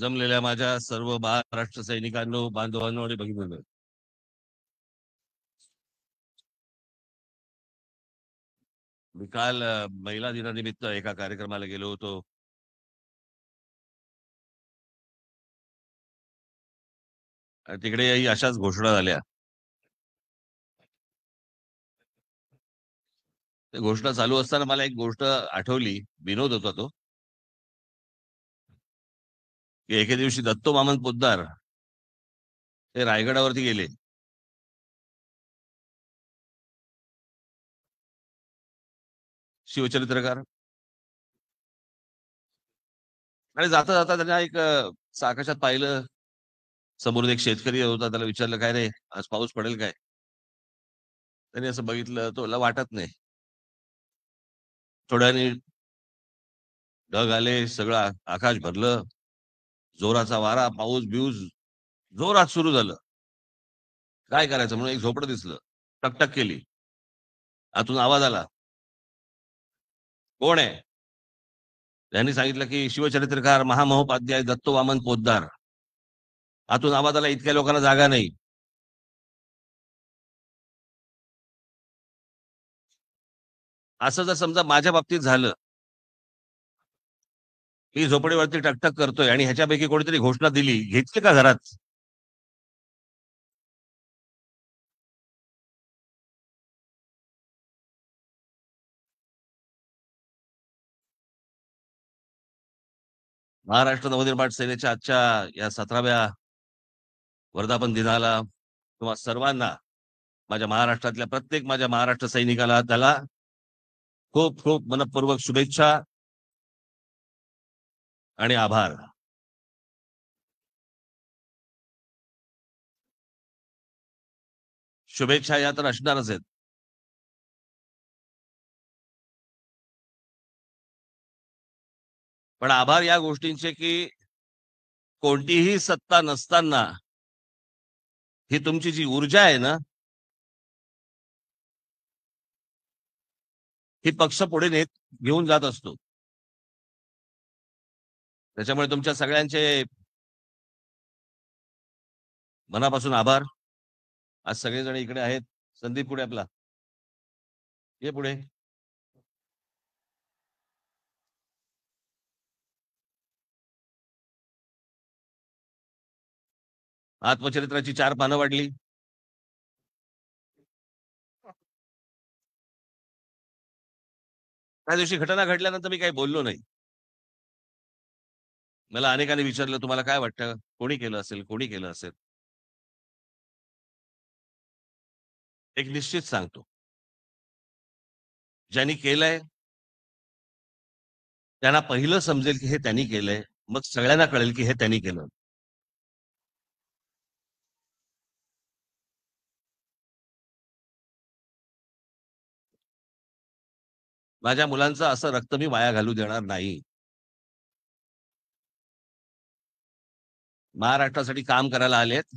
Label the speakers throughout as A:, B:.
A: जमलेल्या माझ्या सर्व महाराष्ट्र सैनिकांनो बांधवांनो आणि भगिनींनो मी काल महिला दिनानिमित्त एका कार्यक्रमाला गेलो होतो तिकडे अशाच घोषणा झाल्या घोषणा चालू असताना मला एक गोष्ट आठवली विनोद होता तो एके दिवशी दत्तो मामन पोद्दार ते रायगडावरती गेले शिवचरित्रकार आणि जाता जाता त्यांना
B: एक साकाशात पाहिलं समोर एक शेतकरी होता त्याला विचारलं काय रे आज पाऊस
A: पडेल काय त्यांनी असं बघितलं तोला वाटत नाही थोड्याने ढग आले सगळं आकाश भरलं
B: जोराचा वारा पाऊस बिऊस जोरात सुरू झालं काय करायचं म्हणून एक झोपडं दिसलं टकटक केली आतून आवाज आला कोण आहे त्यांनी सांगितलं की शिवचरित्रकार महामहोपाध्याय
A: दत्तो वामन पोद्दार आतून आवाज आला इतक्या लोकांना जागा नाही असं जर समजा माझ्या बाबतीत झालं मी झोपडीवरती टकटक करतोय आणि ह्याच्यापैकी कोणीतरी घोषणा दिली घेतली का घरात महाराष्ट्र नवनिर्माण सेनेच्या आजच्या या सतराव्या वर्धापन दिनाला किंवा
B: सर्वांना माझ्या महाराष्ट्रातल्या प्रत्येक माझ्या महाराष्ट्र सैनिकाला त्याला
A: खूप खूप मनपूर्वक शुभेच्छा आणि आभार शुभेच्छा या तर असणारच आहेत पण आभार या गोष्टींचे की कोणतीही सत्ता नसताना ही तुमची जी ऊर्जा आहे ना ही पक्ष पुढे नेत घेऊन जात असतो त्याच्यामुळे तुमच्या सगळ्यांचे मनापासून आभार आज सगळेजण इकडे आहेत संदीप पुढे आपला ये पुढे आत्मचरित्राची चार पानं वाढली त्या दिवशी घटना घडल्यानंतर मी काही बोललो नाही मला अनेकांनी विचारलं तुम्हाला काय वाटतं कोणी केलं असेल कोणी केलं असेल एक निश्चित सांगतो ज्यांनी केलंय त्यांना पहिलं समजेल की हे त्यांनी केलंय मग सगळ्यांना कळेल की हे त्यांनी केलं माझ्या मुलांचं असं रक्त मी वाया घालू देणार नाही महाराष्ट्रासाठी काम करायला आलेत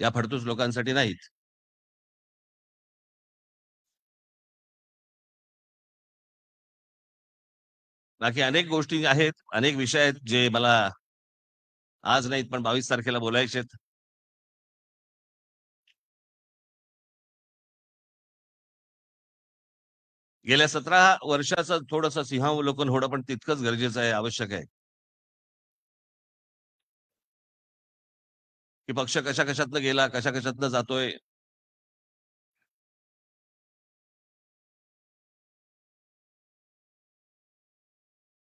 A: या फडतूस लोकांसाठी नाहीत बाकी अनेक गोष्टी आहेत अनेक विषय आहेत जे मला आज नाहीत पण बावीस तारखेला बोलायचे
B: गेल्या सतरा वर्षाचं थोडस सिंहावलोकन होणं पण तितकंच गरजेचं आहे आवश्यक आहे
A: की पक्ष कशा कशातलं गेला कशा कशातलं जातोय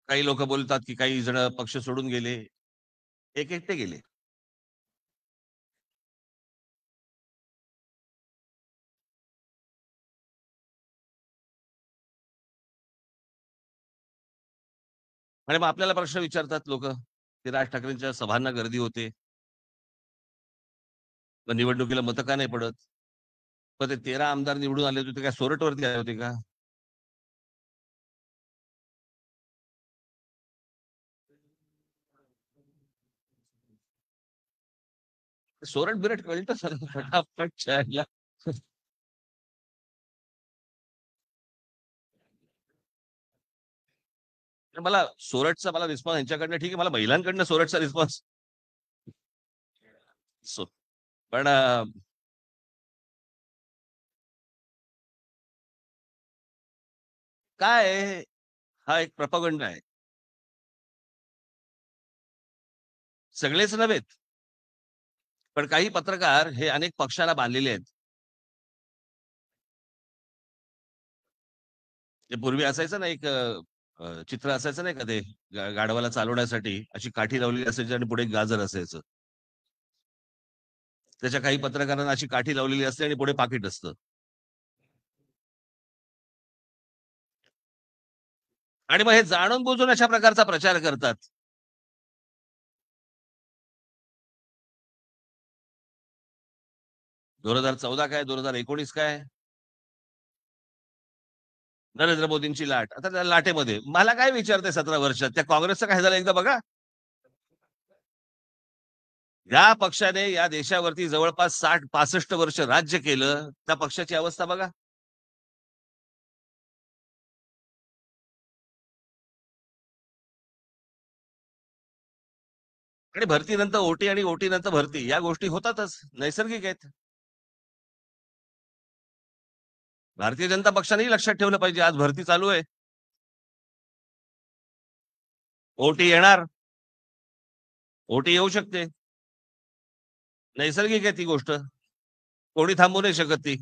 A: काही लोक बोलतात की काही जण पक्ष सोडून गेले एक एकटे गेले आणि मग आपल्याला प्रश्न विचारतात लोक की राज ठाकरेंच्या सभांना गर्दी होते निवडणुकीला मतं का नाही पडत मग ते तेरा आमदार निवडून आले होते काय वरती आले होते का सोरट बिरट कळत सर मला सोरटचा मला रिस्पॉन्स यांच्याकडनं ठीक आहे मला महिलांकडनं सोरटचा रिस्पॉन्स सो पण काय हा एक प्रपगंड आहे सगळेच नव्हेत पण काही पत्रकार हे अनेक पक्षाला बांधलेले आहेत
B: ते पूर्वी असायचं ना एक चित्र असायचं नाही का ते गाडवाला चालवण्यासाठी अशी काठी लावलेली असायची आणि पुढे गाजर असायचं त्याच्या काही पत्रकारांना अशी काठी लावलेली असते आणि पुढे पाकिट असत
A: आणि मग हे जाणून बुजून अशा प्रकारचा प्रचार करतात दोन हजार चौदा काय दोन हजार एकोणीस काय
B: नरेंद्र मोदींची लाट आता त्या लाटेमध्ये मला काय विचारते सतरा वर्षात त्या काँग्रेसचं काय झालं एकदा बघा या पक्षाने या देशावरती जवळपास साठ
A: पासष्ट वर्ष राज्य केलं त्या पक्षाची अवस्था बघा आणि भरतीनंतर ओटी आणि ओटीनंतर भरती या गोष्टी होतातच नैसर्गिक आहेत भारतीय जनता पक्षानेही लक्षात ठेवलं पाहिजे आज भरती चालू आहे ओटी येणार ओटी येऊ शकते नैसर्गिक आहे ती गोष्ट कोणी थांबू नाही शकत ती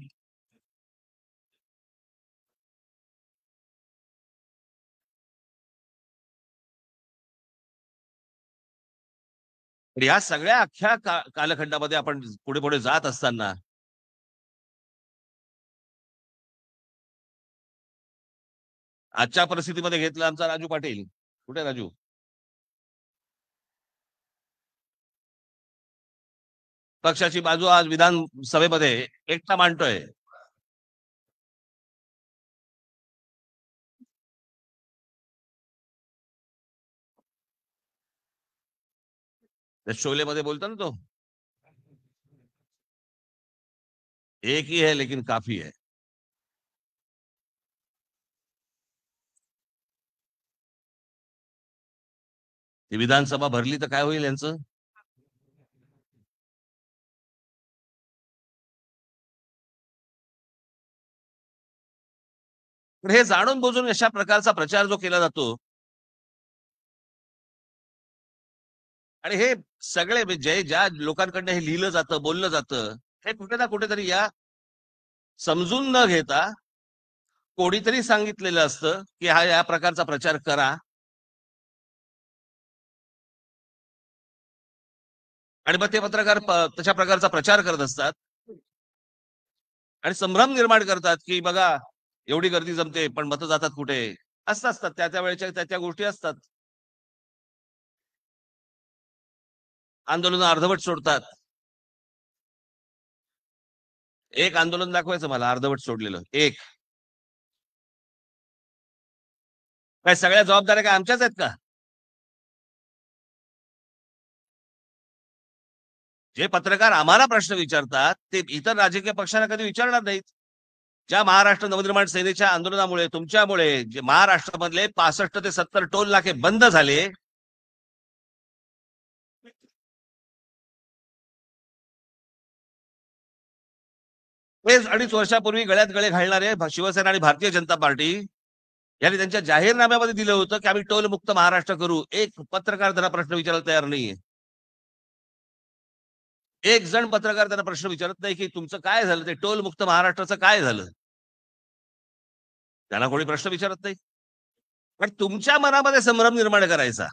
A: ह्या सगळ्या अख्ख्या का, कालखंडामध्ये आपण पुढे पुढे जात असताना आजच्या परिस्थितीमध्ये घेतला आमचा राजू पाटील कुठे राजू पक्षाची बाजू आज विधानसभेमध्ये एकटा मांडतोय शोले मध्ये बोलता ना तो एक ही है लेकिन काफी है विधानसभा भरली तर काय होईल यांचं पण हे जाणून बुजून अशा प्रकारचा प्रचार जो केला जातो
B: आणि हे सगळे जय म्हणजे ज्या लोकांकडनं हे लिहिलं जातं बोललं जातं हे कुठे ना कुठेतरी या समजून न घेता कोणीतरी
A: सांगितलेलं असतं की हा या प्रकारचा प्रचार करा आणि मग ते पत्रकार तशा प्रकारचा प्रचार करत असतात
B: आणि संभ्रम निर्माण करतात की बघा एवढी गर्दी जमते पण
A: मतं जातात कुठे
B: असं असतात त्या त्या वेळेच्या त्या त्या गोष्टी असतात
A: आंदोलन अर्धवट सोडतात एक आंदोलन दाखवायचं मला अर्धवट सोडलेलं एक काय सगळ्या जबाबदाऱ्या काय आमच्याच आहेत का जे पत्रकार आम्हाला प्रश्न विचारतात
B: ते इतर राजकीय पक्षांना कधी विचारणार नाहीत ज्या महाराष्ट्र नवनिर्माण सेनेच्या आंदोलनामुळे
A: तुमच्यामुळे जे महाराष्ट्रामधले पासष्ट ते सत्तर टोल नाके बंद झाले तेच अडीच वर्षापूर्वी गळ्यात गळे घालणारे शिवसेना आणि भारतीय जनता पार्टी
B: यांनी त्यांच्या जाहीरनाम्यामध्ये दिलं होतं की आम्ही टोल मुक्त महाराष्ट्र करू एक पत्रकार त्यांना प्रश्न विचारायला तयार नाहीये एक जण पत्रकार त्यांना प्रश्न विचारत नाही की तुमचं काय झालं ते टोल मुक्त महाराष्ट्राचं काय झालं त्यांना कोणी प्रश्न विचारत नाही पण तुमच्या मनामध्ये संभ्रम निर्माण करायचा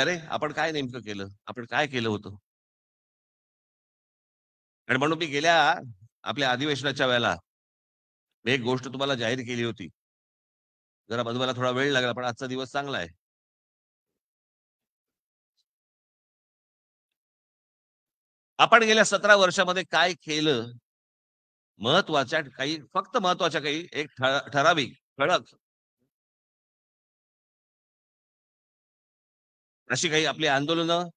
A: अरे आपण काय नेमकं केलं आपण काय केलं होतं आणि म्हणून मी गेल्या आपल्या अधिवेशनाच्या वेळेला एक गोष्ट तुम्हाला जाहीर केली होती जरा बाजूला थोडा वेळ लागला पण आजचा दिवस चांगला आहे आपण गेल्या सतरा वर्षामध्ये काय केलं महत्वाच्या काही फक्त महत्वाच्या काही एक ठराविक ठळक अशी काही आपली आंदोलनं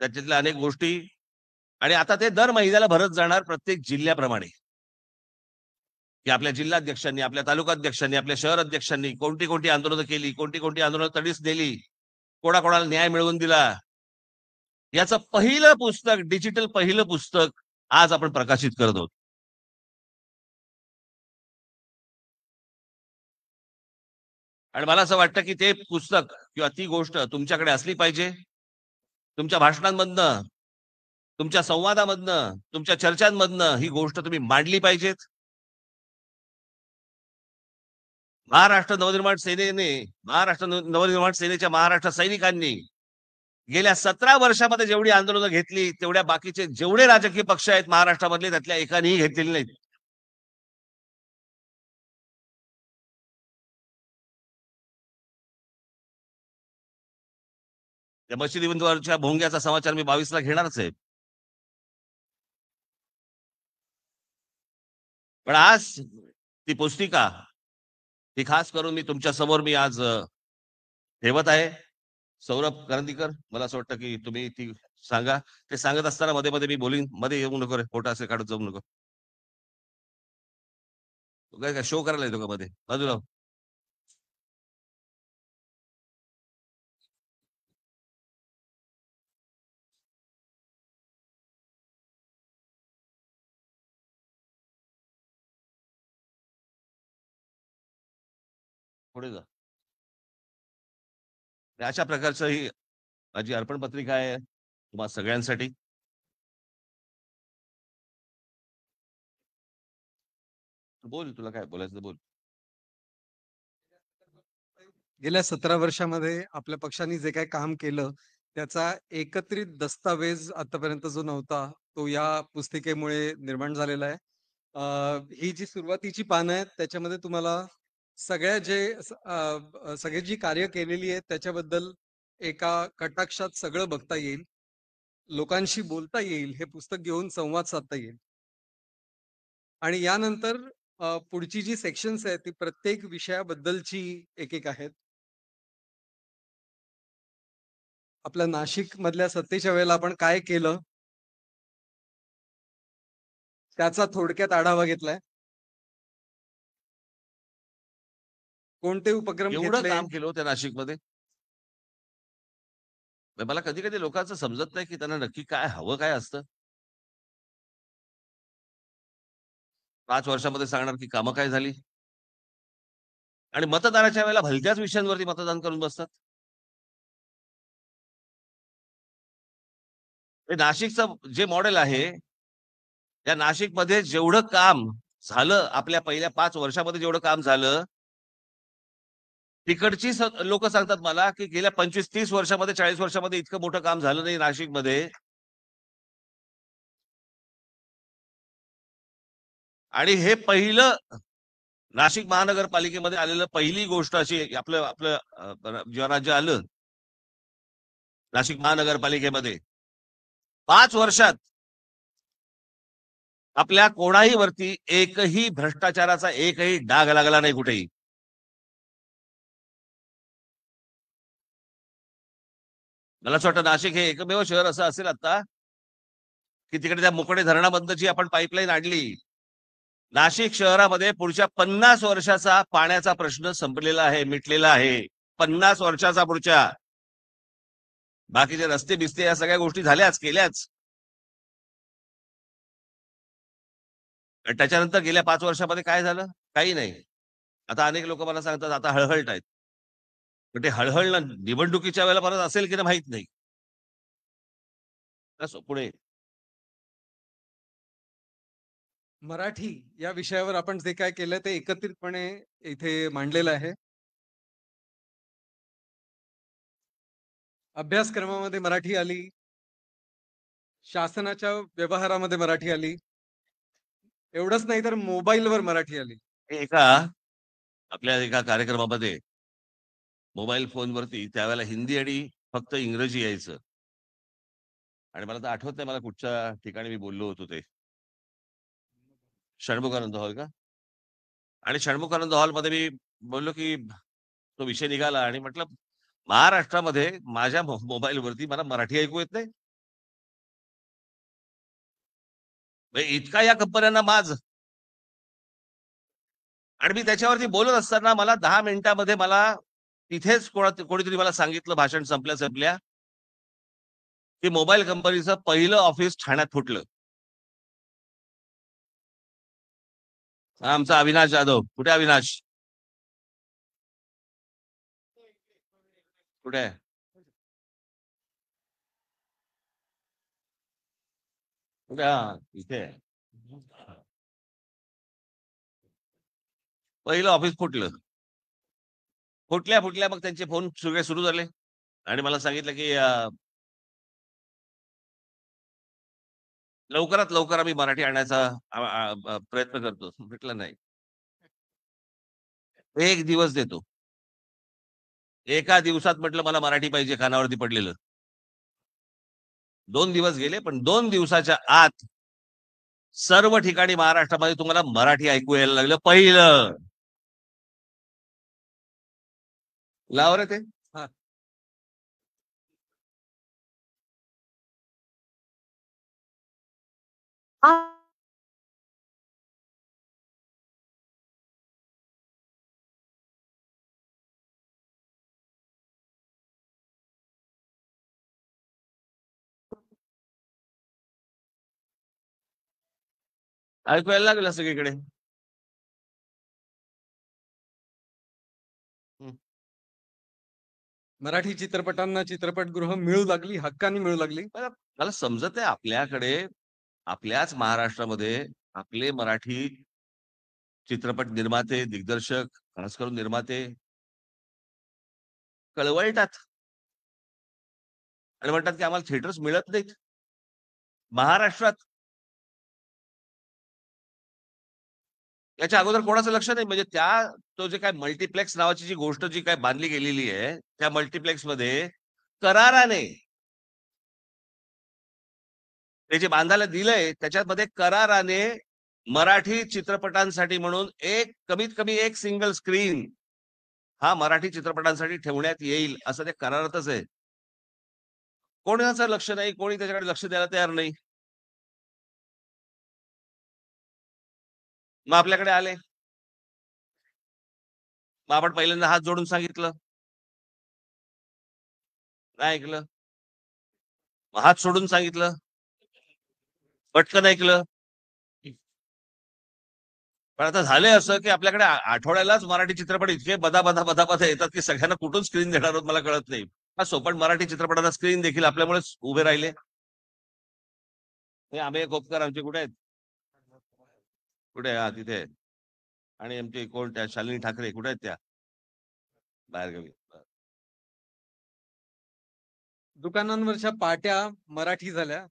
A: त्याच्यातल्या अनेक गोष्टी आणि आता ते दर महिन्याला भरत जाणार प्रत्येक
B: जिल्ह्याप्रमाणे की आपल्या जिल्हाध्यक्षांनी आपल्या तालुकाध्यक्षांनी आपल्या शहर अध्यक्षांनी कोणती कोणती आंदोलनं केली कोणती कोणती आंदोलनं तडीच दिली कोणाकोणाला न्याय मिळवून दिला
A: याचं पहिलं पुस्तक डिजिटल पहिलं पुस्तक आज आपण प्रकाशित करत आहोत आणि मला असं वाटतं की ते पुस्तक किंवा ती गोष्ट तुमच्याकडे असली पाहिजे
B: तुमच्या भाषणांमधनं तुमच्या संवादामधनं तुमच्या चर्चांमधनं ही गोष्ट तुम्ही मांडली पाहिजेत महाराष्ट्र नवनिर्माण सेनेने महाराष्ट्र नवनिर्माण सेनेच्या महाराष्ट्र सैनिकांनी गेल्या सतरा वर्षामध्ये जेवढी आंदोलनं घेतली तेवढ्या बाकीचे जेवढे राजकीय पक्ष आहेत महाराष्ट्रामधले त्यातल्या एकानेही
A: घेतलेली नाहीत त्या मशिदी भोंग्याचा समाचार मी बावीसला घेणारच आहे
B: पण आज ती पुस्तिका ती खास करून मी तुमच्या समोर मी आज ठेवत आहे सौरभ करंदीकर मला असं वाटतं की तुम्ही ती सांगा ते सांगत असताना मध्ये मध्ये मी बोलिंग मध्ये येऊ नको रे फोटो असे काढत जाऊ नको
A: काय काय शो करायला येतो का मध्ये बाजूला हो. पुढे जा अशा प्रकारचं ही माझी अर्पण पत्रिका आहे तुम्हा सगळ्यांसाठी बोल तुला काय बोलायचं बोल
C: गेल्या सतरा वर्षामध्ये आपल्या पक्षाने जे काही काम केलं त्याचा एकत्रित दस्तावेज आतापर्यंत जो नव्हता तो या पुस्तिकेमुळे निर्माण झालेला आहे ही जी सुरुवातीची पानं आहेत त्याच्यामध्ये तुम्हाला सगळ्या जे सगळे जी कार्य केलेली आहेत त्याच्याबद्दल एका कटाक्षात सगळं बघता येईल लोकांशी बोलता येईल हे पुस्तक घेऊन संवाद साधता येईल आणि यानंतर पुढची जी सेक्शन्स आहेत ती प्रत्येक विषयाबद्दलची एक एक आहेत आपल्या नाशिक
A: मधल्या सत्तेच्या वेळेला आपण काय केलं त्याचा थोडक्यात आढावा घेतलाय कोणते उपक्रम काम केलं होतं नाशिकमध्ये म्हणजे मला कधी कधी
B: लोकांचं समजत नाही की त्यांना नक्की काय हवं काय असतं
A: पाच वर्षामध्ये सांगणार की कामं काय झाली आणि मतदानाच्या वेळेला भलत्याच विषयांवरती मतदान करून बसतात नाशिकचं जे मॉडेल आहे या नाशिकमध्ये
B: जेवढं काम झालं आपल्या पहिल्या पाच वर्षामध्ये जेवढं काम झालं तिकडची लोक सांगतात मला की गेल्या पंचवीस तीस वर्षामध्ये चाळीस वर्षामध्ये इतकं मोठं काम
A: झालं नाही नाशिकमध्ये आणि हे पहिलं नाशिक महानगरपालिकेमध्ये आलेलं पहिली गोष्ट
B: अशी आपलं आपलं जेव्हा राज्य आलं नाशिक महानगरपालिकेमध्ये पाच वर्षात आपल्या
A: कोणाही वरती एकही भ्रष्टाचाराचा एकही डाग लागला नाही कुठेही मला असं वाटतं नाशिक हे
B: एकमेव शहर असं असेल आता की तिकडे त्या मोकळे धरणा जी आपण पाईपलाईन आणली नाशिक शहरामध्ये पुढच्या पन्नास वर्षाचा पाण्याचा प्रश्न संपलेला
A: आहे मिटलेला आहे पन्नास वर्षाचा पुढच्या बाकीचे रस्ते बिस्ते या सगळ्या गोष्टी झाल्याच केल्याच
B: त्याच्यानंतर गेल्या पाच वर्षामध्ये काय झालं काही नाही आता अनेक लोक मला सांगतात आता
A: हळहळत आहेत पण ते हळहळ निवडणुकीच्या वेळेला परत असेल की नाही माहित नाही
C: पुढे मराठी या विषयावर आपण जे काय केलं ते एकत्रितपणे इथे मांडलेलं आहे अभ्यासक्रमामध्ये मराठी आली शासनाच्या व्यवहारामध्ये मराठी आली एवढंच नाही तर मोबाईलवर मराठी आली एका
B: आपल्या एका कार्यक्रमामध्ये मोबाईल फोनवरती त्यावेळेला हिंदी आणि फक्त इंग्रजी यायचं आणि मला तर आठवत नाही मला कुठच्या ठिकाणी मी बोललो होतो ते षण्मुखानंद हॉल का आणि षण्मुखानंद मध्ये मी बोललो की तो विषय निघाला आणि म्हटलं महाराष्ट्रामध्ये माझ्या वरती मला मराठी
A: ऐकू येत नाही इतका या कंपन्यांना माझ आणि मी त्याच्यावरती बोलत असताना मला दहा मिनिटांमध्ये
B: मला तिथेच कोणीतरी मला सांगितलं भाषण संपल्या संपल्या
A: की मोबाईल कंपनीचं पहिलं ऑफिस ठाण्यात फुटलं आमचा अविनाश जाधव कुठे अविनाश कुठे इथे पहिलं ऑफिस फुटलं
B: फुटल्या फुटल्या मग त्यांचे फोन सगळे सुरू झाले आणि मला सांगितलं की
A: लवकरात लवकर आम्ही मराठी आणण्याचा प्रयत्न करतो म्हटलं नाही
B: एक दिवस देतो एका दिवसात म्हटलं मला मराठी पाहिजे कानावरती पडलेलं दोन दिवस गेले पण दोन दिवसाच्या आत सर्व ठिकाणी
A: महाराष्ट्रामध्ये तुम्हाला मराठी ऐकू यायला लागलं पहिलं La hora que, a ver, cuál es la que la sé que creen.
C: Marathi चित्रपटांना चित्रपटगृह मिळू लागली, हक्काने मिळू लागली. मला मला समजत आहे आपल्याकडे, आपल्याच महाराष्ट्रामध्ये आपले
B: मराठी चित्रपट निर्माते, दिग्दर्शक, खास करून निर्माते
A: कळवळतात. आणि म्हणतात की आम्हाला थिएटर्स मिळत नाहीत. महाराष्ट्रात याच्या अगोदर कोणाचं लक्ष नाही म्हणजे त्या तो जे काय मल्टीप्लेक्स नावाची जी
B: गोष्ट जी काय बांधली गेलेली आहे त्या मल्टीप्लेक्स मध्ये कराराने ते जे बांधायला दिलंय त्याच्यामध्ये कराराने मराठी चित्रपटांसाठी म्हणून एक कमीत कमी एक सिंगल स्क्रीन हा मराठी चित्रपटांसाठी ठेवण्यात येईल असं ते करारातच आहे कोणाचं
A: लक्ष नाही कोणी त्याच्याकडे लक्ष द्यायला तयार नाही मग आपल्याकडे आले मग आपण पहिल्यांदा हात जोडून सांगितलं नाही ऐकलं मग हात सोडून सांगितलं पटकन ऐकलं
B: पण आता झाले असं की आपल्याकडे आठवड्यालाच मराठी चित्रपट इतके बदा बदा बदा बदा येतात की सगळ्यांना कुठून स्क्रीन देणार होत मला कळत नाही हा पण मराठी चित्रपटाचा स्क्रीन देखील आपल्यामुळेच उभे राहिले हे आम्ही कोपकर आमचे कुठे आहेत कुठे हा तिथे आणि आमचे कोण त्या शालिनी ठाकरे कुठे आहेत त्या बाहेरगावी
C: दुकानांवरच्या पाट्या मराठी झाल्या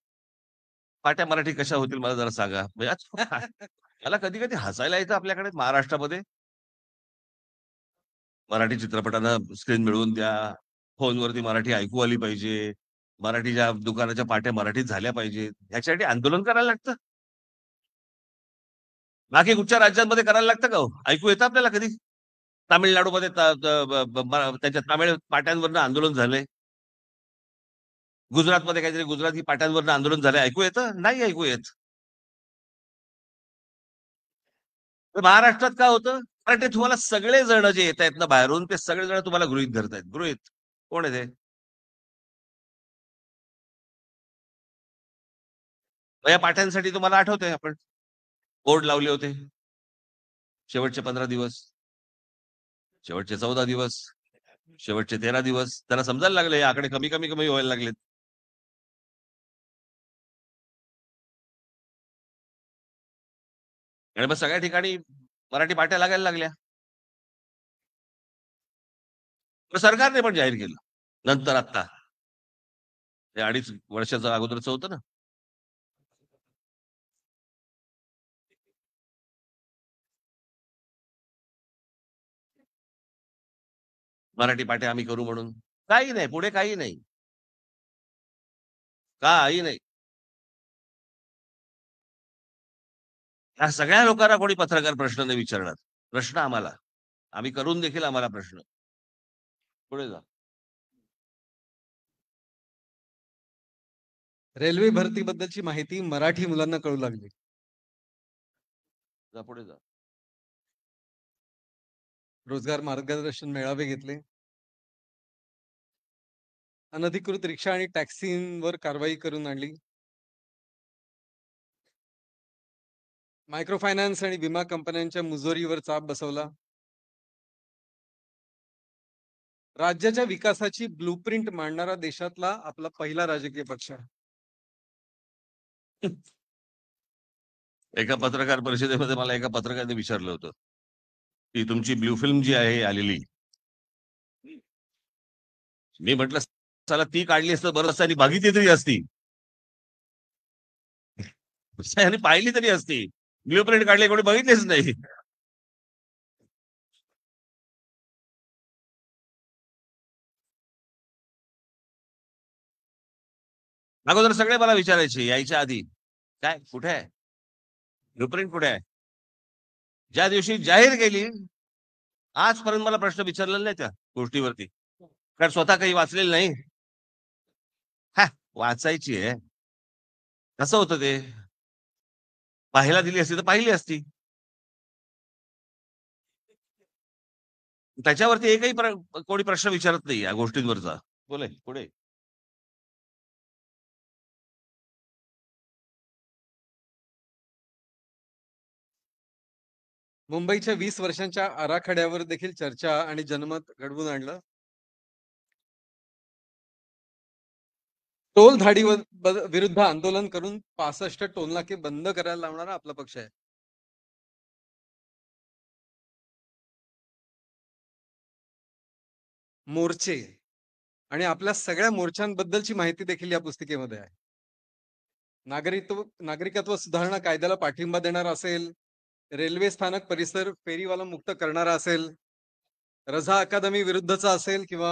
B: पाट्या मराठी कशा होतील मला जरा सांगा म्हणजे मला कधी कधी हसायला येतं आपल्याकडे महाराष्ट्रामध्ये मराठी चित्रपटांना स्क्रीन मिळवून द्या फोनवरती मराठी ऐकू आली पाहिजे मराठीच्या दुकानाच्या पाट्या मराठीत झाल्या पाहिजेत ह्याच्यासाठी आंदोलन करायला लागतं बाकी कुठच्या राज्यांमध्ये करायला लागतं का हो? ऐकू येतं आपल्याला कधी तामिळनाडूमध्ये त्यांच्या तामिळ पाट्यांवरनं आंदोलन झालंय गुजरातमध्ये काहीतरी गुजराती पाट्यांवरनं आंदोलन झालंय ऐकू येतं नाही ऐकू येत महाराष्ट्रात काय होतं कारण ते तुम्हाला सगळे जण जे येत आहेत ना बाहेरून ते
A: सगळे जण तुम्हाला गृहित धरतायत गृहित कोण आहे ते या पाट्यांसाठी तुम्हाला आठवतंय आपण बोर्ड लावले होते शेवटचे पंधरा दिवस शेवटचे चौदा दिवस शेवटचे तेरा दिवस त्यांना समजायला लागले आकडे कमी कमी कमी व्हायला लागलेत आणि मग सगळ्या ठिकाणी मराठी पाट्या लागायला लागल्या सरकारने पण जाहीर केलं नंतर आता ते अडीच वर्षाचं अगोदरच होतं ना मराठी पाठ्या आम्ही करू म्हणून काही नाही पुढे काही नाही काही नाही या
B: सगळ्या लोकांना कोणी पत्रकार प्रश्न नाही विचारणार प्रश्न आम्हाला आम्ही करून देखील आम्हाला प्रश्न
A: पुढे जा रेल्वे भरतीबद्दलची माहिती मराठी मुलांना कळू लागली
B: जा पुढे जा रोजगार मार्गदर्शन मेळावे
A: घेतले अनधिकृत रिक्षा आणि टॅक्सींवर कारवाई करून आणली मायक्रो
C: फायनान्स आणि विमा कंपन्यांच्या मुजोरीवर चाप बसवला राज्याच्या विकासाची ब्लूप्रिंट मांडणारा देशातला आपला पहिला राजकीय पक्ष
A: एका पत्रकार
B: परिषदेमध्ये मला एका पत्रकाराने विचारलं होतं ती तुमची ब्ल्यू फिल्म जी आहे आलेली मी म्हटलं चला ती काढली असतं बरं असतं आणि बघितली तरी
A: असती आणि पाहिली तरी असती ब्ल्यू प्रिंट काढली कोणी बघितलेच नाही अगोदर सगळे मला विचारायचे यायच्या आधी काय कुठे आहे प्रिंट कुठे
B: आहे ज्या दिवशी जाहीर केली आजपर्यंत मला प्रश्न विचारलेला नाही त्या गोष्टीवरती कारण स्वतः काही वाचलेलं नाही हा
A: वाचायची आहे कसं होतं ते पाहायला दिली असती तर पाहिली असती त्याच्यावरती एकही कोणी प्रश्न विचारत नाही या गोष्टींवरचा बोले पुढे मुंबईच्या वीस वर्षांच्या आराखड्यावर देखील चर्चा आणि जनमत
C: घडवून आणलं टोल धाडी विरुद्ध आंदोलन करून पासष्ट टोलनाके बंद करायला लावणारा आपला पक्ष आहे मोर्चे आणि आपल्या सगळ्या मोर्चांबद्दलची माहिती देखील या पुस्तिकेमध्ये आहे नागरिकत्व नागरिकत्व सुधारणा कायद्याला पाठिंबा देणार असेल रेल्वे स्थानक परिसर फेरीवाला मुक्त करणारा असेल रझा अकादमी विरुद्धचा असेल किंवा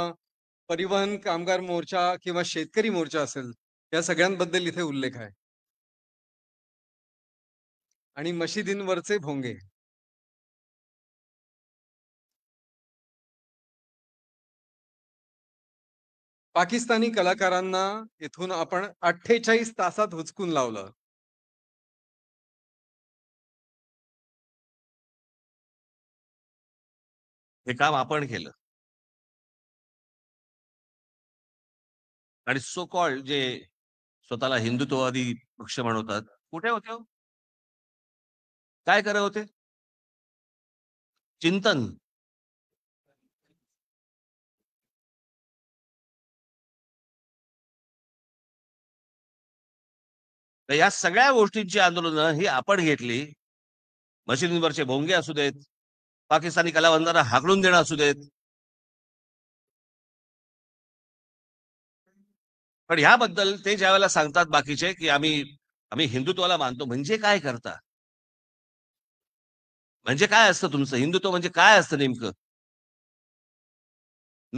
C: परिवहन कामगार मोर्चा किंवा शेतकरी मोर्चा असेल या सगळ्यांबद्दल इथे उल्लेख आहे आणि
A: मशिदींवरचे भोंगे पाकिस्तानी कलाकारांना इथून आपण अठ्ठेचाळीस तासात हुचकून लावलं हे काम आपण केलं आणि सो कॉल्ड जे स्वतःला हिंदुत्ववादी पक्ष म्हणवतात कुठे होते हो? काय करत होते चिंतन तर या सगळ्या गोष्टींची आंदोलनं ही आपण घेतली मशीनवरचे भोंगे असू देत पाकिस्तानी कलावंतांना हाकडून देणं असू देत पण ह्याबद्दल ते ज्या वेळेला सांगतात बाकीचे की आम्ही आम्ही हिंदुत्वाला मानतो म्हणजे काय करता म्हणजे काय असतं तुमचं हिंदुत्व म्हणजे काय असतं नेमकं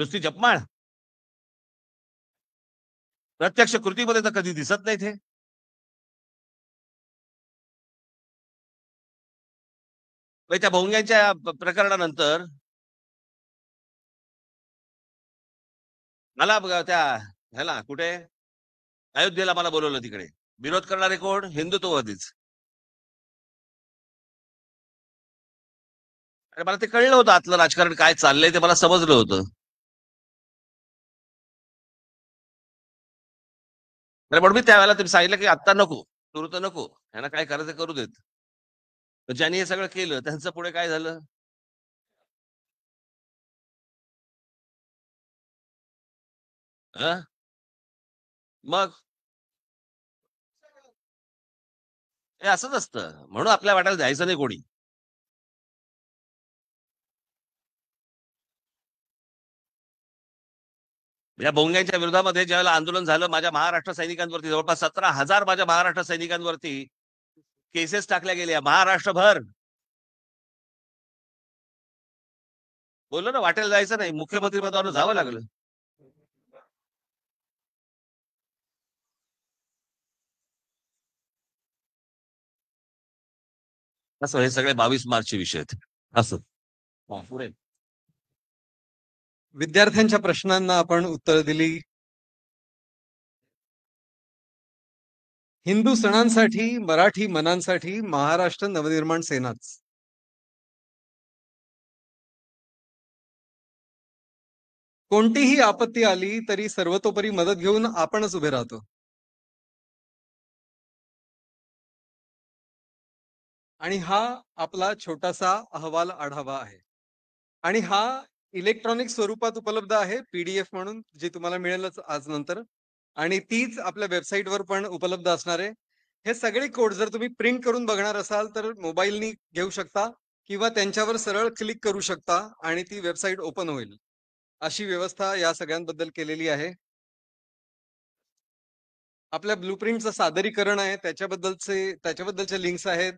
A: नुसती जपमाळ प्रत्यक्ष कृतीमध्ये तर कधी दिसत नाही ते म्हणजे त्या भोंग्यांच्या प्रकरणानंतर मला त्या ह्याला कुठे अयोध्येला मला बोलवलं तिकडे विरोध करणारे कोण हिंदुत्ववादीच अरे मला ते कळलं होतं आतलं राजकारण काय चाललंय ते मला समजलं होतं अरे म्हणून मी त्यावेळेला तुम्ही सांगितलं की आत्ता नको तुरुत नको ह्यांना काय करायचं करू देत ज्यांनी हे सगळं केलं त्यांचं पुढे काय झालं मग हे असंच असतं म्हणून आपल्या वाट्याला जायचं नाही कोणी या बोंग्यांच्या विरोधामध्ये ज्यावेळेला आंदोलन झालं माझ्या महाराष्ट्र सैनिकांवरती
B: जवळपास सतरा हजार माझ्या महाराष्ट्र सैनिकांवरती केसेस टाकल्या गेल्या महाराष्ट्रभर
A: बोललो ना वाटेल जायचं नाही मुख्यमंत्री पदावर जावं लागलं असं हे सगळे बावीस चे विषय आहेत असं
C: विद्यार्थ्यांच्या प्रश्नांना आपण उत्तर दिली हिंदू सणांसाठी मराठी मनांसाठी महाराष्ट्र नवनिर्माण
A: सेनाच कोणतीही आपत्ती आली तरी सर्वतोपरी मदत घेऊन आपणच उभे राहतो आणि हा
C: आपला छोटासा अहवाल आढावा आहे आणि हा इलेक्ट्रॉनिक स्वरूपात उपलब्ध आहे पीडीएफ म्हणून जे तुम्हाला मिळेलच आज नंतर आणि तीच आपल्या वेबसाईटवर पण उपलब्ध असणार आहे हे सगळे कोड जर तुम्ही प्रिंट करून बघणार असाल तर मोबाईलनी घेऊ शकता किंवा त्यांच्यावर सरळ क्लिक करू शकता आणि ती वेबसाईट ओपन होईल अशी व्यवस्था या सगळ्यांबद्दल केलेली आहे आपल्या ब्लूप्रिंटचं सादरीकरण आहे त्याच्याबद्दलचे त्याच्याबद्दलच्या लिंक्स आहेत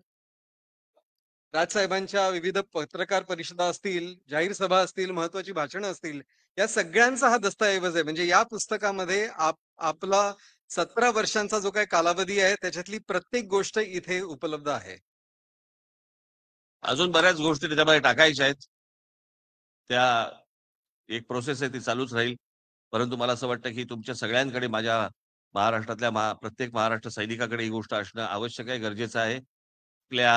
C: राजसाहेबांच्या विविध पत्रकार परिषदा असतील जाहीर सभा असतील महत्वाची भाषणं असतील या सगळ्यांचा हा दस्तऐवज आहे म्हणजे या पुस्तकामध्ये आप आपला सतरा वर्षांचा जो काही कालावधी आहे त्याच्यातली प्रत्येक गोष्ट इथे उपलब्ध आहे
B: अजून बऱ्याच गोष्टी त्याच्यामध्ये टाकायच्या आहेत त्या एक प्रोसेस आहे ती चालूच राहील परंतु मला असं वाटतं की तुमच्या सगळ्यांकडे माझ्या महाराष्ट्रातल्या महा प्रत्येक महाराष्ट्र सैनिकाकडे ही गोष्ट असणं आवश्यक आहे गरजेचं आहे आपल्या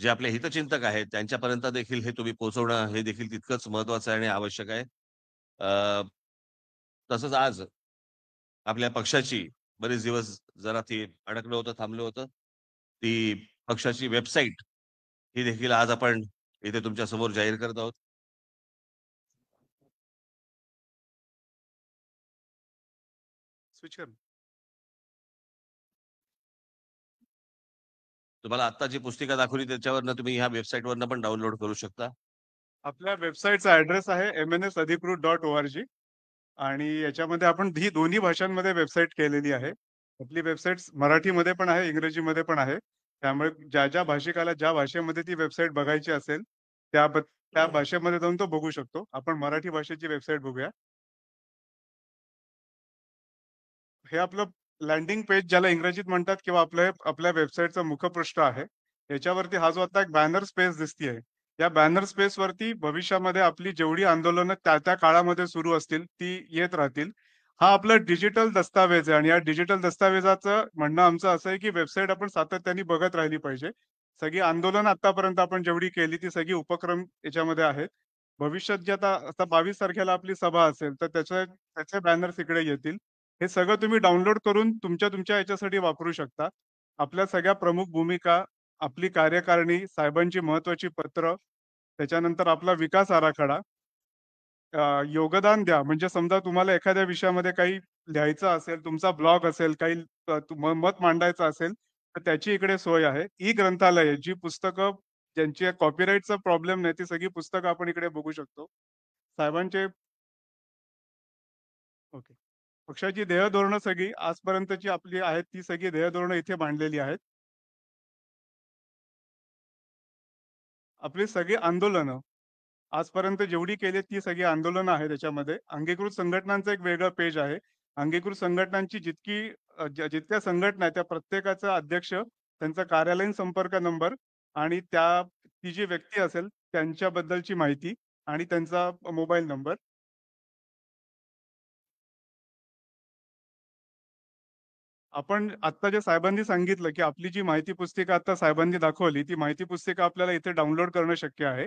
B: जे आपले हितचिंतक आहेत त्यांच्यापर्यंत देखील हे तुम्ही पोहोचवणं हे देखील तितकंच महत्वाचं आहे आणि आवश्यक आहे तसंच आज आपल्या पक्षाची बरेच दिवस जरा ती अडकलं होतं थांबलं होतं ती पक्षाची वेबसाईट
A: ही देखील आज आपण इथे तुमच्या समोर जाहीर करत आहोत तुम्हाला आता जी पुस्तिका दाखवली
B: त्याच्यावर तुम्ही ह्या वेबसाईट वरन पण डाउनलोड करू शकता
D: आपल्या वेबसाईटचा ऍड्रेस आहे एम एन एस अधिकृत डॉट ओ आर जी आणि याच्यामध्ये आपण ही दोन्ही भाषांमध्ये वेबसाईट केलेली आहे आपली वेबसाईट मराठीमध्ये पण आहे इंग्रजीमध्ये पण आहे त्यामुळे ज्या ज्या भाषिकाला ज्या भाषेमध्ये ती वेबसाईट बघायची असेल त्या त्या भाषेमध्ये जाऊन तो बघू शकतो आपण मराठी भाषेची वेबसाईट बघूया हे आपलं लँडिंग पेज ज्याला इंग्रजीत म्हणतात किंवा आपलं आपल्या वेबसाईटचा मुखपृष्ठ आहे याच्यावरती हा जो आता एक बॅनर स्पेस आहे या बॅनर स्पेस वरती भविष्यामध्ये आपली जेवढी आंदोलनं त्या त्या काळामध्ये सुरू असतील ती येत राहतील हा आपला डिजिटल दस्तावेज आहे आणि या डिजिटल दस्तावेजाचं म्हणणं आमचं असं आहे की वेबसाईट आपण सातत्याने बघत राहिली पाहिजे सगळी आंदोलन आतापर्यंत आपण जेवढी केली ती सगळी उपक्रम याच्यामध्ये आहेत भविष्यात जे आता आता बावीस तारखेला आपली सभा असेल तर त्याच्या त्याचे बॅनर्स इकडे येतील हे सगळं तुम्ही डाउनलोड करून तुमच्या तुमच्या याच्यासाठी वापरू शकता आपल्या सगळ्या प्रमुख भूमिका आपली कार्यकारिणी साहेबांची महत्वाची पत्र त्याच्यानंतर आपला विकास आराखडा योगदान द्या म्हणजे समजा तुम्हाला एखाद्या विषयामध्ये काही लिहायचं असेल तुमचा ब्लॉग असेल काही मत मांडायचं असेल तर त्याची इकडे सोय आहे ई ग्रंथालय जी पुस्तकं ज्यांची कॉपीराईटचा प्रॉब्लेम नाही ती सगळी पुस्तकं आपण इकडे बघू शकतो साहेबांचे ओके पक्षाची देह धोरणं सगळी आजपर्यंतची आपली आहेत ती सगळी ध्येय धोरणं इथे मांडलेली आहेत आपले सगळे आंदोलनं आजपर्यंत जेवढी केली ती सगळी आंदोलनं आहे त्याच्यामध्ये अंगीकृत संघटनांचं एक वेगळं पेज आहे अंगीकृत संघटनांची जितकी जितक्या संघटना आहेत त्या प्रत्येकाचा अध्यक्ष त्यांचा कार्यालयीन संपर्क नंबर आणि त्या ती जी व्यक्ती असेल त्यांच्याबद्दलची माहिती आणि त्यांचा मोबाईल नंबर आपण आता जे साहेबांनी सांगितलं की आपली जी माहिती पुस्तिका आता साहेबांनी दाखवली ती माहिती पुस्तिका आपल्याला इथे डाउनलोड करणं शक्य आहे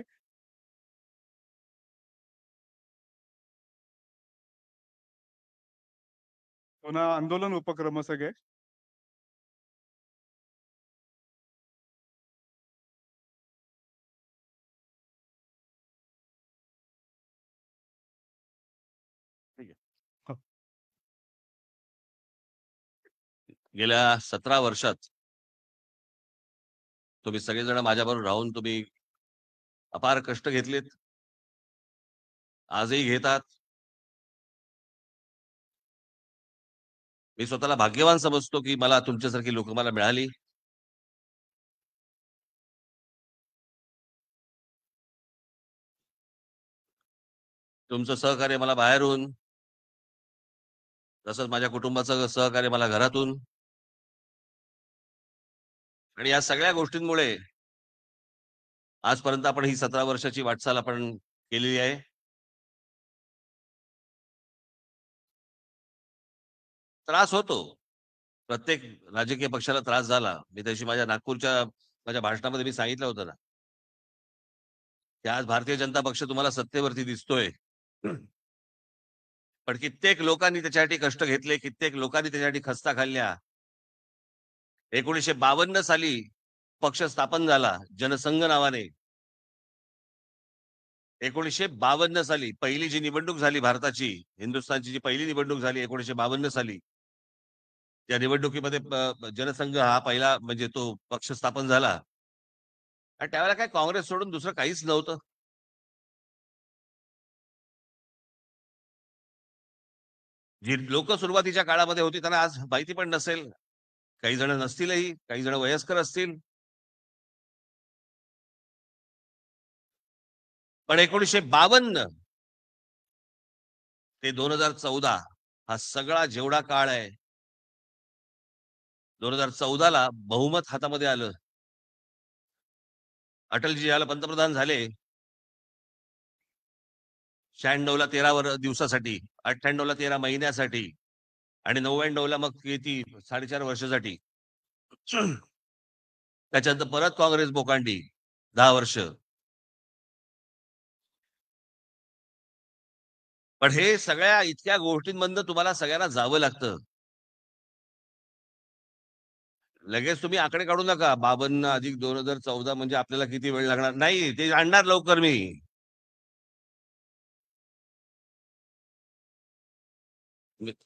A: पुन्हा आंदोलन उपक्रम सगळे गेल्या सतरा वर्षात तुम्ही सगळेजण माझ्याबरोबर राहून तुम्ही अपार कष्ट घेतलेत आजही घेतात मी स्वतःला भाग्यवान समजतो की मला तुमच्यासारखी लोक मला मिळाली तुमचं सहकार्य मला बाहेरून तसंच माझ्या कुटुंबाचं सहकार्य मला
B: घरातून आणि या सगळ्या गोष्टींमुळे
A: आजपर्यंत आपण ही सतरा वर्षाची वाटचाल आपण केलेली आहे त्रास होतो
B: प्रत्येक राजकीय पक्षाला त्रास झाला मी त्याशी माझ्या नागपूरच्या माझ्या भाषणामध्ये मी सांगितलं होतं ना की आज भारतीय जनता पक्ष तुम्हाला सत्तेवरती दिसतोय पण कित्येक लोकांनी त्याच्यासाठी कष्ट घेतले कित्येक लोकांनी त्याच्यासाठी खस्ता खाल्ल्या एकोणीसशे बावन्न साली पक्ष स्थापन झाला जनसंघ नावाने एकोणीशे बावन्न साली पहिली जी निवडणूक झाली भारताची हिंदुस्थानची जी पहिली निवडणूक झाली एकोणीशे बावन्न साली त्या निवडणुकीमध्ये जनसंघ हा पहिला म्हणजे तो पक्ष स्थापन झाला
A: आणि त्यावेळेला काय काँग्रेस सोडून दुसरं काहीच नव्हतं जी लोक सुरुवातीच्या काळामध्ये होती त्यांना आज माहिती पण नसेल काही जण नसतीलही काही जण वयस्कर असतील पण एकोणीशे बावन्न ते दोन हजार चौदा हा सगळा जेवढा काळ आहे
B: दोन हजार चौदाला बहुमत हातामध्ये आलं अटलजी याला पंतप्रधान झाले शहाण्णवला तेरा वर दिवसासाठी अठ्ठ्याण्णवला तेरा महिन्यासाठी आणि नव्याण्णवला मग किती
A: साडेचार वर्षासाठी त्याच्यानंतर परत काँग्रेस बोकांडी दहा वर्ष पण हे सगळ्या इतक्या गोष्टींमधनं तुम्हाला सगळ्यांना जावं लागतं
B: लगेच तुम्ही आकडे काढू नका बावन्न अधिक दोन हजार चौदा म्हणजे
A: आपल्याला किती वेळ लागणार नाही ते आणणार लवकर मी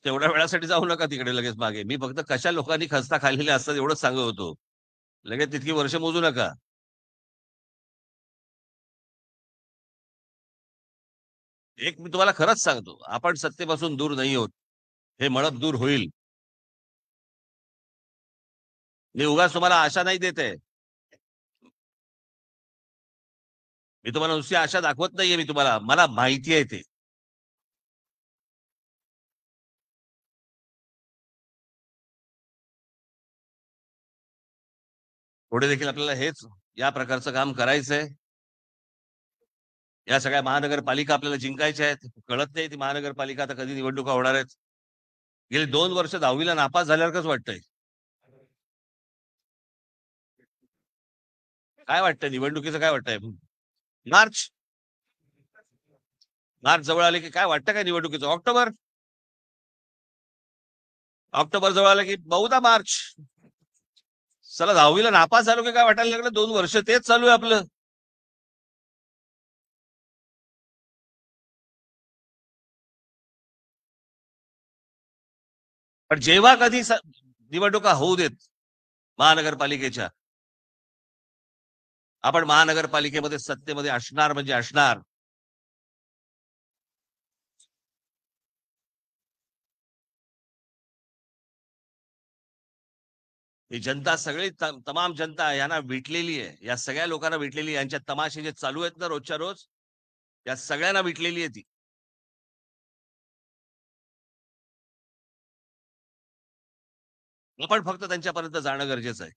A: तेवढ्या वेळासाठी जाऊ नका तिकडे लगेच मागे मी फक्त कशा लोकांनी खस्ता खाल्लेल्या असतात एवढंच सांगत होतो लगेच तितकी वर्ष मोजू नका एक मी तुम्हाला खरंच सांगतो आपण सत्तेपासून दूर नाही होत हे मळप दूर होईल मी उगाच तुम्हाला आशा नाही देते मी तुम्हाला नुसती आशा दाखवत नाहीये मी तुम्हाला मला माहिती आहे ते पुढे देखील आपल्याला हेच या प्रकारचं काम करायचंय या सगळ्या महानगरपालिका आपल्याला जिंकायच्या आहेत
B: कळत नाही ती महानगरपालिका आता कधी निवडणुका होणार आहेत गेली दोन वर्ष दहावीला नापास झाल्यासारखंच वाटतंय काय वाटतंय निवडणुकीचं काय वाटतंय मार्च मार्च जवळ आले की काय वाटतं काय निवडणुकीचं ऑक्टोबर ऑक्टोबर जवळ आलं की
A: बहुधा मार्च चला दहावीला नापास झालो की काय वाटायला लागलं दोन वर्ष तेच चालू आहे आपलं पण जेव्हा कधी निवडणुका होऊ देत महानगरपालिकेच्या
B: आपण महानगरपालिकेमध्ये सत्तेमध्ये असणार म्हणजे असणार ही जनता सगळी तमाम जनता यांना विटलेली आहे या सगळ्या लोकांना
A: विटलेली यांच्या तमाशे जे चालू आहेत ना रोजच्या रोज या सगळ्यांना विटलेली आहे ती आपण फक्त त्यांच्यापर्यंत जाणं गरजेचं आहे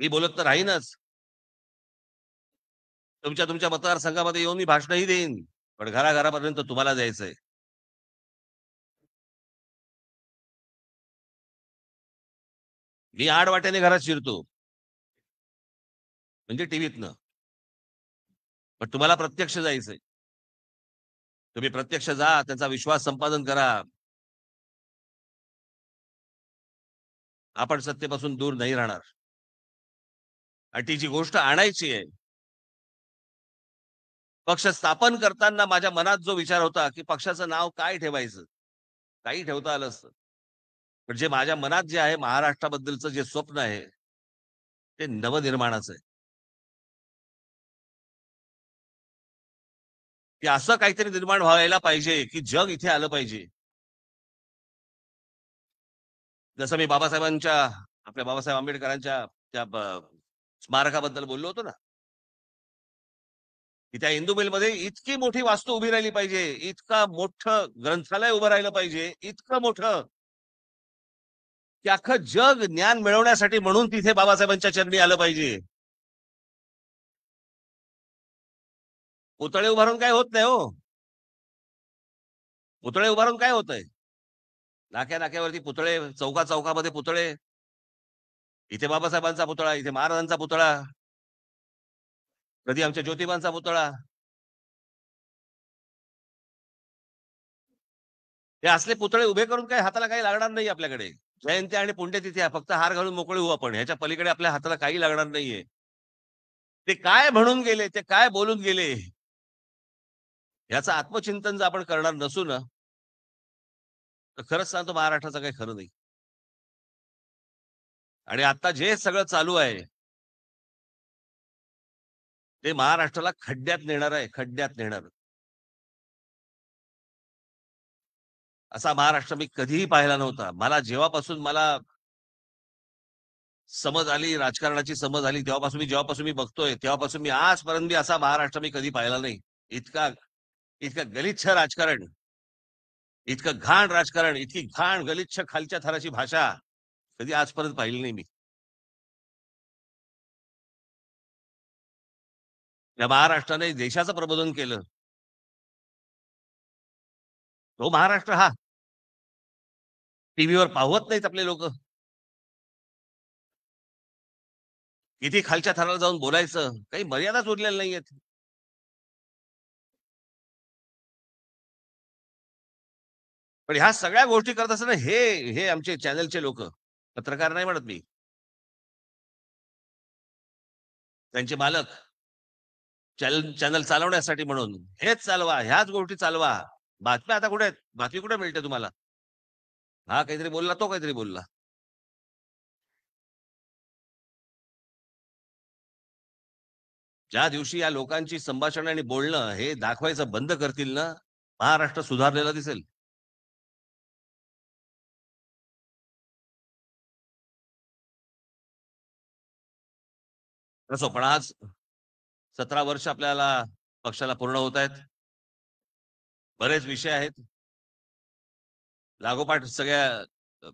A: मी बोलत तर राहीनच तुमच्या तुमच्या मतदारसंघामध्ये येऊन मी भाषणही देईन पण घराघरापर्यंत तुम्हाला जायचंय मी आठ वाट्याने घरात शिरतो म्हणजे टीव्हीतनं
B: पण तुम्हाला प्रत्यक्ष जायचंय तुम्ही प्रत्यक्ष जा त्यांचा विश्वास संपादन करा
A: आपण सत्तेपासून दूर नाही राहणार आणि ती जी गोष्ट आणायची आहे
B: पक्ष स्थापन करताना माझ्या मनात जो विचार होता की पक्षाचं नाव काय ठेवायचं
A: काही ठेवता आलं असतं पण जे म्हणजे माझ्या मनात जे आहे महाराष्ट्राबद्दलचं जे स्वप्न आहे ते नवनिर्माणाचं आहे की असं काहीतरी निर्माण व्हायला पाहिजे की जग इथे आलं पाहिजे जसं मी बाबासाहेबांच्या आपल्या बाबासाहेब आंबेडकरांच्या त्या स्मारकाबद्दल बोललो होतो ना
B: की त्या इंदू मिलमध्ये इतकी मोठी वास्तू उभी राहिली पाहिजे इतका मोठं ग्रंथालय उभं राहिलं
A: पाहिजे इतकं मोठं की अख्खं जग ज्ञान मिळवण्यासाठी म्हणून तिथे बाबासाहेबांच्या चरणी आलं पाहिजे पुतळे उभारून काय होत नाही हो पुतळे उभारून काय होत
B: आहे नाक्या नाक्यावरती पुतळे चौका चौकामध्ये पुतळे
A: इथे बाबासाहेबांचा पुतळा इथे महाराजांचा पुतळा कधी आमच्या ज्योतिबांचा पुतळा हे असले पुतळे उभे करून काही हाताला काही लागणार नाही आपल्याकडे जयंती आणि पुण्यतिथी तिथे फक्त हार घालून मोकळे होऊ आपण
B: ह्याच्या पलीकडे आपल्या हाताला काही लागणार नाहीये ते काय म्हणून गेले ते काय बोलून गेले
A: ह्याचं आत्मचिंतन जर आपण करणार नसू ना तर खरंच सांगतो महाराष्ट्राचं काही खरं नाही आणि आता जे सगळं चालू आहे ते महाराष्ट्राला खड्ड्यात नेणार आहे खड्ड्यात नेणार असा महाराष्ट्र मी कधीही पाहिला नव्हता मला जेव्हापासून मला
B: समज आली राजकारणाची समज आली तेव्हापासून मी जेव्हापासून मी बघतोय तेव्हापासून मी आजपर्यंत मी असा महाराष्ट्र मी कधी पाहिला नाही इतका इतकं गलिच्छ राजकारण इतकं घाण
A: राजकारण इतकी घाण गलिच्छ खालच्या थराची भाषा कधी आजपर्यंत पाहिली नाही मी या महाराष्ट्राने देशाचं प्रबोधन केलं तो महाराष्ट्र हा टीव्हीवर पाहवत नाहीत आपले लोक किती खालच्या थराला जाऊन बोलायचं काही मर्यादाच उरलेल्या नाहीयेत पण ह्या सगळ्या गोष्टी करत असताना हे हे आमचे चॅनलचे लोक पत्रकार नाही म्हणत मी त्यांचे मालक चॅनल
B: चालवण्यासाठी म्हणून हेच चालवा ह्याच गोष्टी चालवा बातम्या आता कुठे आहेत बातमी कुठे मिळते तुम्हाला
A: हा काहीतरी बोलला तो काहीतरी बोलला ज्या दिवशी या लोकांची संभाषण आणि बोलणं हे दाखवायचं बंद करतील ना महाराष्ट्र सुधारलेला दिसेल असो पण आज सतरा वर्ष आपल्याला पक्षाला पूर्ण होत आहेत बरेच विषय आहेत
B: लागोपाठ सगळ्या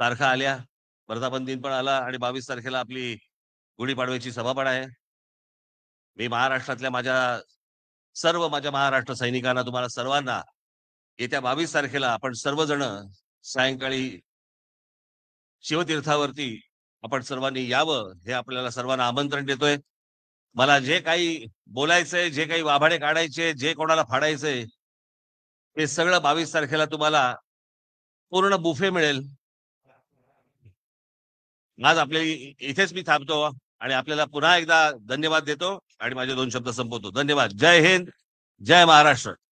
B: तारखा आल्या वर्धापन दिन पण आला आणि बावीस तारखेला आपली गुढीपाडव्याची सभा पण आहे मी महाराष्ट्रातल्या माझ्या सर्व माझ्या महाराष्ट्र सैनिकांना तुम्हाला सर्वांना येत्या बावीस तारखेला आपण सर्वजण सायंकाळी शिवतीर्थावरती आपण सर्वांनी यावं हे आपल्याला सर्वांना आमंत्रण देतोय मला जे काही बोलायचंय जे काही वाभाडे काढायचे जे कोणाला फाडायचंय ते सगळं बावीस तारखेला तुम्हाला पूर्ण बुफे मिळेल आज आपले इथेच मी थांबतो आणि आपल्याला पुन्हा एकदा धन्यवाद देतो आणि माझे दोन शब्द संपवतो धन्यवाद जय हिंद जय महाराष्ट्र